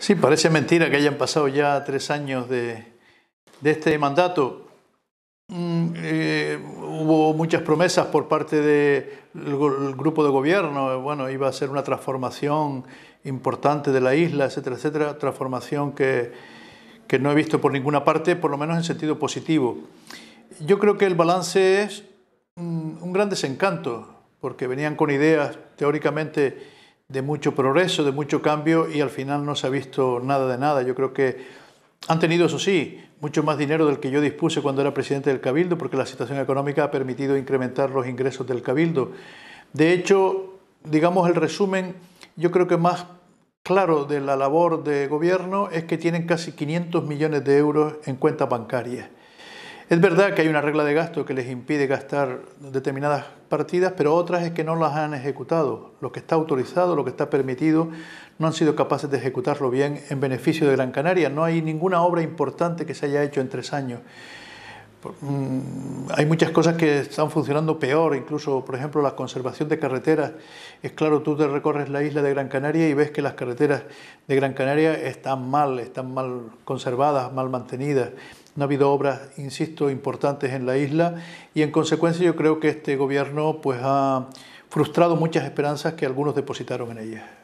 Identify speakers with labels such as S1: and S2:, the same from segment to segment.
S1: Sí, parece mentira que hayan pasado ya tres años de, este mandato. Mm, eh, hubo muchas promesas por parte del grupo de gobierno, bueno, iba a ser una transformación importante de la isla, etcétera, etcétera, transformación que, que no he visto por ninguna parte, por lo menos en sentido positivo. Yo creo que el balance es mm, un gran desencanto, porque venían con ideas teóricamente de mucho progreso, de mucho cambio y al final no se ha visto nada de nada. Yo creo que han tenido, eso sí, mucho más dinero del que yo dispuse cuando era presidente del Cabildo, porque la situación económica ha permitido incrementar los ingresos del Cabildo. De hecho, digamos el resumen, yo creo que más claro de la labor de gobierno es que tienen casi 500 millones de euros en cuentas bancarias. Es verdad que hay una regla de gasto que les impide gastar determinadas partidas, pero otras es que no las han ejecutado. Lo que está autorizado, lo que está permitido, no han sido capaces de ejecutarlo bien en beneficio de Gran Canaria. No hay ninguna obra importante que se haya hecho en tres años. Mm, hay muchas cosas que están funcionando peor, incluso, por ejemplo, la conservación de carreteras. Es claro, tú te recorres la isla de Gran Canaria y ves que las carreteras de Gran Canaria están mal, están mal conservadas, mal mantenidas. No ha habido obras, insisto, importantes en la isla y en consecuencia yo creo que este gobierno pues, ha frustrado muchas esperanzas que algunos depositaron en ella.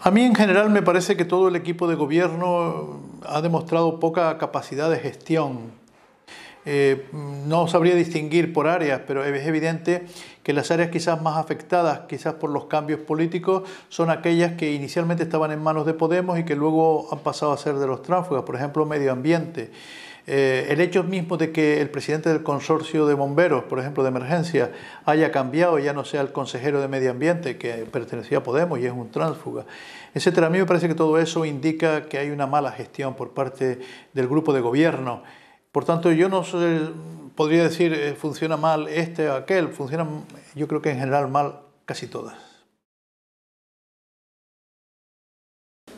S1: A mí en general me parece que todo el equipo de gobierno ha demostrado poca capacidad de gestión eh, no sabría distinguir por áreas, pero es evidente que las áreas quizás más afectadas, quizás por los cambios políticos, son aquellas que inicialmente estaban en manos de Podemos y que luego han pasado a ser de los tránsfugas, por ejemplo, medio ambiente. Eh, el hecho mismo de que el presidente del consorcio de bomberos, por ejemplo, de emergencia, haya cambiado, ya no sea el consejero de medio ambiente, que pertenecía a Podemos y es un tránsfuga, etc. A mí me parece que todo eso indica que hay una mala gestión por parte del grupo de gobierno por tanto, yo no podría decir eh, funciona mal este o aquel, funcionan yo creo que en general mal casi todas.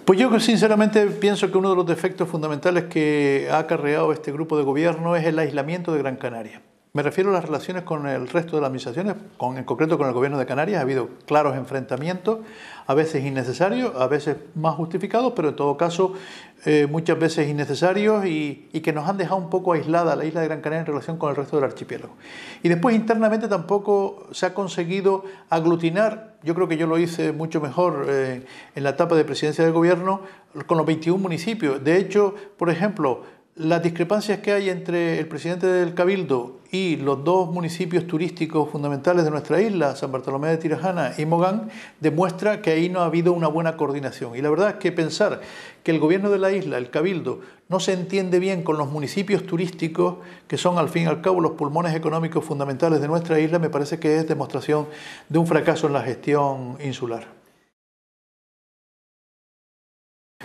S1: Pues yo sinceramente pienso que uno de los defectos fundamentales que ha acarreado este grupo de gobierno es el aislamiento de Gran Canaria. Me refiero a las relaciones con el resto de las administraciones, con, en concreto con el gobierno de Canarias. Ha habido claros enfrentamientos, a veces innecesarios, a veces más justificados, pero en todo caso eh, muchas veces innecesarios y, que nos han dejado un poco aislada la isla de Gran Canaria en relación con el resto del archipiélago. Y después internamente tampoco se ha conseguido aglutinar, yo creo que yo lo hice mucho mejor eh, en la etapa de presidencia del gobierno, con los 21 municipios. De hecho, por ejemplo, las discrepancias que hay entre el presidente del Cabildo y los dos municipios turísticos fundamentales de nuestra isla, San Bartolomé de Tirajana y Mogán, demuestra que ahí no ha habido una buena coordinación. Y la verdad es que pensar que el gobierno de la isla, el Cabildo, no se entiende bien con los municipios turísticos, que son al fin y al cabo los pulmones económicos fundamentales de nuestra isla, me parece que es demostración de un fracaso en la gestión insular.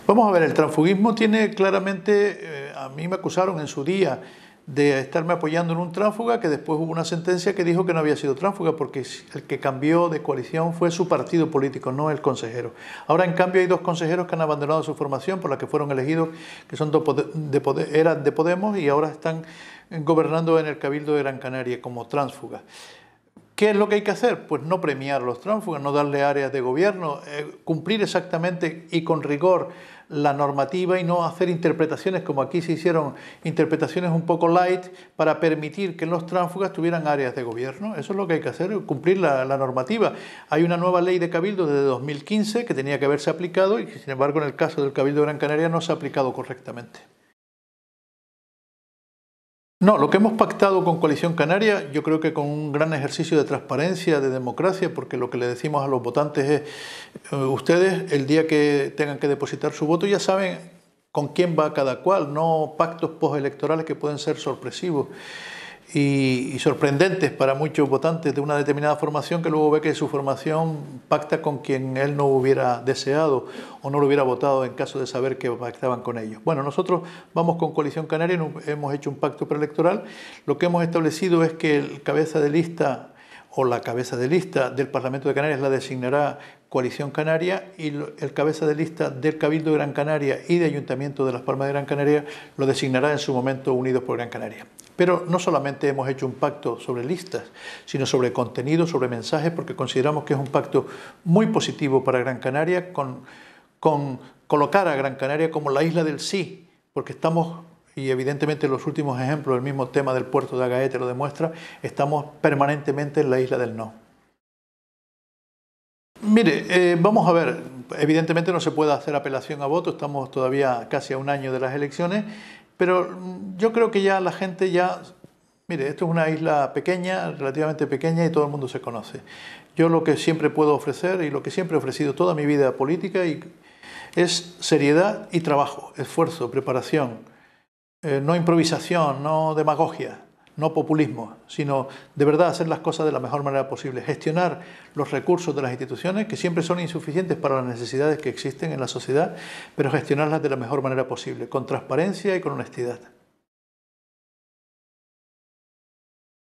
S1: Vamos a ver, el transfugismo tiene claramente eh, a mí me acusaron en su día de estarme apoyando en un tránsfuga que después hubo una sentencia que dijo que no había sido tránfuga porque el que cambió de coalición fue su partido político, no el consejero. Ahora, en cambio, hay dos consejeros que han abandonado su formación por la que fueron elegidos, que son de, eran de Podemos y ahora están gobernando en el Cabildo de Gran Canaria como tránsfuga. ¿Qué es lo que hay que hacer? Pues no premiar los tránsfugas, no darle áreas de gobierno, eh, cumplir exactamente y con rigor la normativa y no hacer interpretaciones como aquí se hicieron, interpretaciones un poco light para permitir que los tránsfugas tuvieran áreas de gobierno. Eso es lo que hay que hacer, cumplir la, normativa. Hay una nueva ley de cabildo desde 2015 que tenía que haberse aplicado y que sin embargo en el caso del cabildo de Gran Canaria no se ha aplicado correctamente. No, lo que hemos pactado con Coalición Canaria, yo creo que con un gran ejercicio de transparencia, de democracia, porque lo que le decimos a los votantes es, eh, ustedes el día que tengan que depositar su voto ya saben con quién va cada cual, no pactos postelectorales que pueden ser sorpresivos y, sorprendentes para muchos votantes de una determinada formación que luego ve que su formación pacta con quien él no hubiera deseado o no lo hubiera votado en caso de saber que pactaban con ellos. Bueno, nosotros vamos con Coalición Canaria, hemos hecho un pacto preelectoral. Lo que hemos establecido es que el cabeza de lista o la cabeza de lista del Parlamento de Canarias la designará Coalición Canaria y el cabeza de lista del Cabildo de Gran Canaria y de Ayuntamiento de Las Palmas de Gran Canaria lo designará en su momento Unidos por Gran Canaria. Pero no solamente hemos hecho un pacto sobre listas, sino sobre contenido, sobre mensajes, porque consideramos que es un pacto muy positivo para Gran Canaria, con, colocar a Gran Canaria como la isla del sí, porque estamos y evidentemente los últimos ejemplos, del mismo tema del puerto de Agaete lo demuestra, estamos permanentemente en la isla del no. Mire, eh, vamos a ver, evidentemente no se puede hacer apelación a voto, estamos todavía casi a un año de las elecciones pero yo creo que ya la gente ya... Mire, esto es una isla pequeña, relativamente pequeña, y todo el mundo se conoce. Yo lo que siempre puedo ofrecer y lo que siempre he ofrecido toda mi vida política es seriedad y trabajo, esfuerzo, preparación, eh, no improvisación, no demagogia no populismo, sino de verdad hacer las cosas de la mejor manera posible, gestionar los recursos de las instituciones, que siempre son insuficientes para las necesidades que existen en la sociedad, pero gestionarlas de la mejor manera posible, con transparencia y con honestidad.